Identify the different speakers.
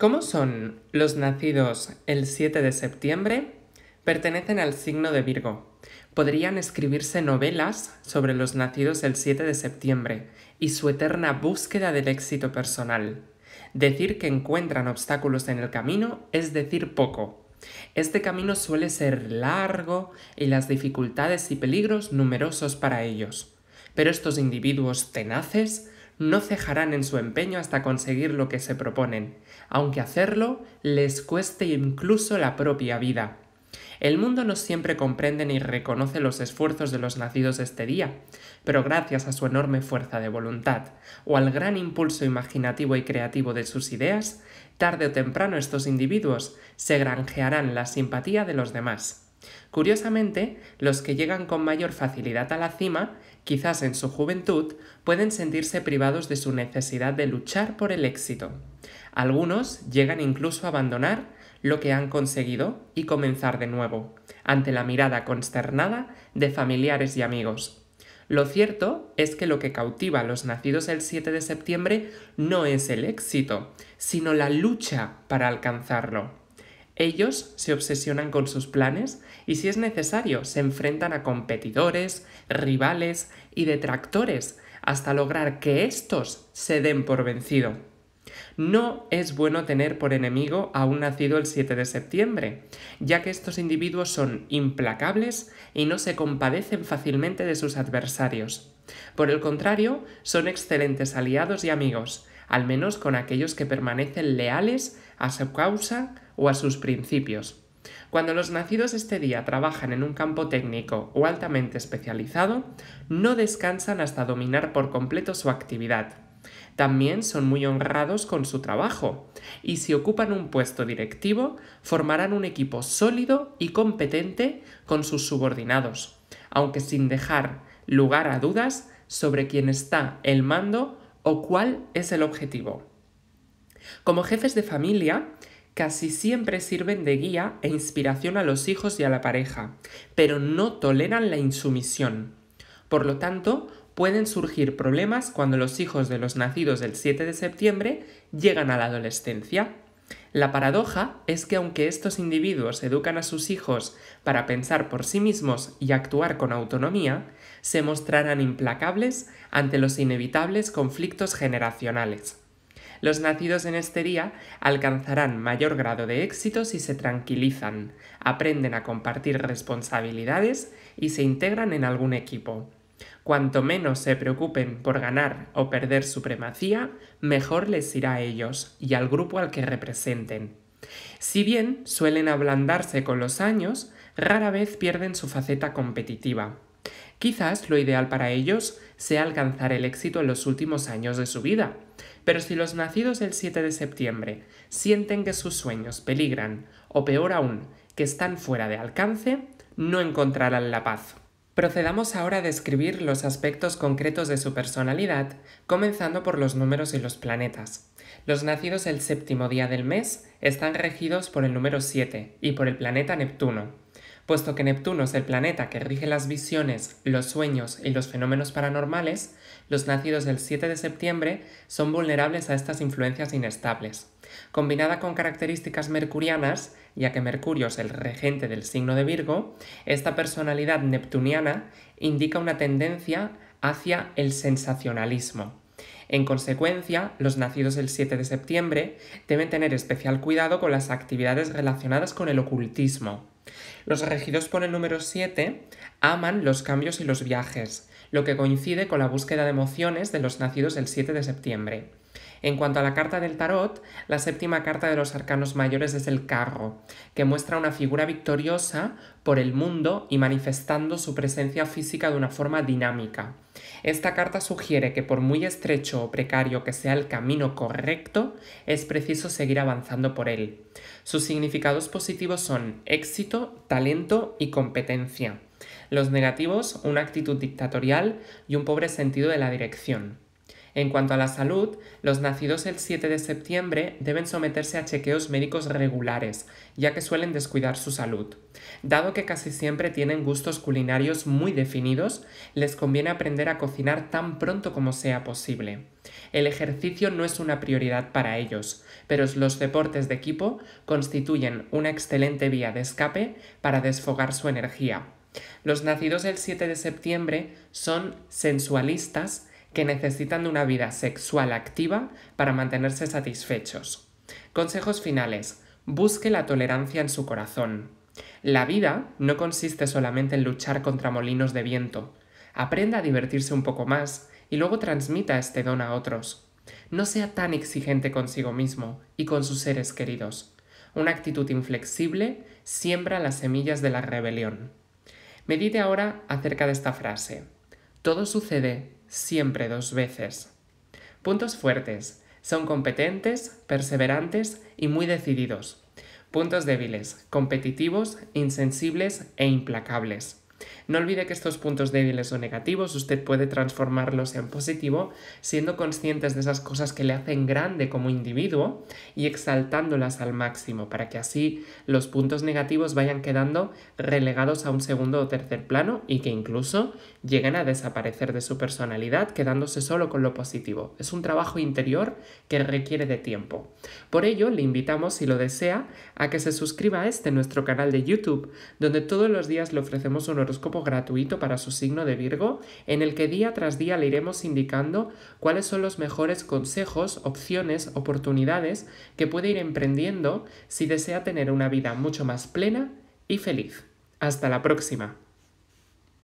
Speaker 1: ¿Cómo son los nacidos el 7 de septiembre? Pertenecen al signo de Virgo. Podrían escribirse novelas sobre los nacidos el 7 de septiembre y su eterna búsqueda del éxito personal. Decir que encuentran obstáculos en el camino es decir poco. Este camino suele ser largo y las dificultades y peligros numerosos para ellos. Pero estos individuos tenaces no mm. cejarán en su empeño hasta conseguir lo que se proponen, aunque hacerlo les cueste incluso la propia vida. El mundo no siempre comprende ni reconoce los esfuerzos de los nacidos este día, pero gracias a su enorme fuerza de voluntad o al gran impulso imaginativo y creativo de sus ideas, tarde o temprano estos individuos se granjearán la simpatía de los demás. Curiosamente, los que llegan con mayor facilidad a la cima, quizás en su juventud, pueden sentirse privados de su necesidad de luchar por el éxito. Algunos llegan incluso a abandonar lo que han conseguido y comenzar de nuevo, ante la mirada consternada de familiares y amigos. Lo cierto es que lo que cautiva a los nacidos el 7 de septiembre no es el éxito, sino la lucha para alcanzarlo. Ellos se obsesionan con sus planes y si es necesario se enfrentan a competidores, rivales y detractores hasta lograr que estos se den por vencido. No es bueno tener por enemigo a un nacido el 7 de septiembre, ya que estos individuos son implacables y no se compadecen fácilmente de sus adversarios. Por el contrario, son excelentes aliados y amigos, al menos con aquellos que permanecen leales a su causa o a sus principios. Cuando los nacidos este día trabajan en un campo técnico o altamente especializado, no descansan hasta dominar por completo su actividad. También son muy honrados con su trabajo y si ocupan un puesto directivo, formarán un equipo sólido y competente con sus subordinados, aunque sin dejar lugar a dudas sobre quién está el mando o cuál es el objetivo. Como jefes de familia, casi siempre sirven de guía e inspiración a los hijos y a la pareja, pero no toleran la insumisión. Por lo tanto, pueden surgir problemas cuando los hijos de los nacidos del 7 de septiembre llegan a la adolescencia. La paradoja es que aunque estos individuos educan a sus hijos para pensar por sí mismos y actuar con autonomía, se mostrarán implacables ante los inevitables conflictos generacionales. Los nacidos en este día alcanzarán mayor grado de éxito si se tranquilizan, aprenden a compartir responsabilidades y se integran en algún equipo. Cuanto menos se preocupen por ganar o perder supremacía, mejor les irá a ellos y al grupo al que representen. Si bien suelen ablandarse con los años, rara vez pierden su faceta competitiva. Quizás lo ideal para ellos sea alcanzar el éxito en los últimos años de su vida, pero si los nacidos el 7 de septiembre sienten que sus sueños peligran, o peor aún, que están fuera de alcance, no encontrarán la paz. Procedamos ahora a describir los aspectos concretos de su personalidad, comenzando por los números y los planetas. Los nacidos el séptimo día del mes están regidos por el número 7 y por el planeta Neptuno. Puesto que Neptuno es el planeta que rige las visiones, los sueños y los fenómenos paranormales, los nacidos del 7 de septiembre son vulnerables a estas influencias inestables. Combinada con características mercurianas, ya que Mercurio es el regente del signo de Virgo, esta personalidad neptuniana indica una tendencia hacia el sensacionalismo. En consecuencia, los nacidos del 7 de septiembre deben tener especial cuidado con las actividades relacionadas con el ocultismo. Los regidos por el número 7 aman los cambios y los viajes, lo que coincide con la búsqueda de emociones de los nacidos el 7 de septiembre. En cuanto a la carta del tarot, la séptima carta de los arcanos mayores es el carro, que muestra una figura victoriosa por el mundo y manifestando su presencia física de una forma dinámica. Esta carta sugiere que por muy estrecho o precario que sea el camino correcto, es preciso seguir avanzando por él. Sus significados positivos son éxito, talento y competencia. Los negativos, una actitud dictatorial y un pobre sentido de la dirección. En cuanto a la salud, los nacidos el 7 de septiembre deben someterse a chequeos médicos regulares, ya que suelen descuidar su salud. Dado que casi siempre tienen gustos culinarios muy definidos, les conviene aprender a cocinar tan pronto como sea posible. El ejercicio no es una prioridad para ellos, pero los deportes de equipo constituyen una excelente vía de escape para desfogar su energía. Los nacidos el 7 de septiembre son sensualistas que necesitan de una vida sexual activa para mantenerse satisfechos. Consejos finales. Busque la tolerancia en su corazón. La vida no consiste solamente en luchar contra molinos de viento. Aprenda a divertirse un poco más y luego transmita este don a otros. No sea tan exigente consigo mismo y con sus seres queridos. Una actitud inflexible siembra las semillas de la rebelión. Medite ahora acerca de esta frase. Todo sucede siempre dos veces. Puntos fuertes. Son competentes, perseverantes y muy decididos. Puntos débiles. Competitivos, insensibles e implacables. No olvide que estos puntos débiles o negativos usted puede transformarlos en positivo siendo conscientes de esas cosas que le hacen grande como individuo y exaltándolas al máximo para que así los puntos negativos vayan quedando relegados a un segundo o tercer plano y que incluso lleguen a desaparecer de su personalidad quedándose solo con lo positivo. Es un trabajo interior que requiere de tiempo. Por ello, le invitamos, si lo desea, a que se suscriba a este nuestro canal de YouTube, donde todos los días le ofrecemos un horóscopo gratuito para su signo de Virgo, en el que día tras día le iremos indicando cuáles son los mejores consejos, opciones, oportunidades que puede ir emprendiendo si desea tener una vida mucho más plena y feliz. Hasta la próxima.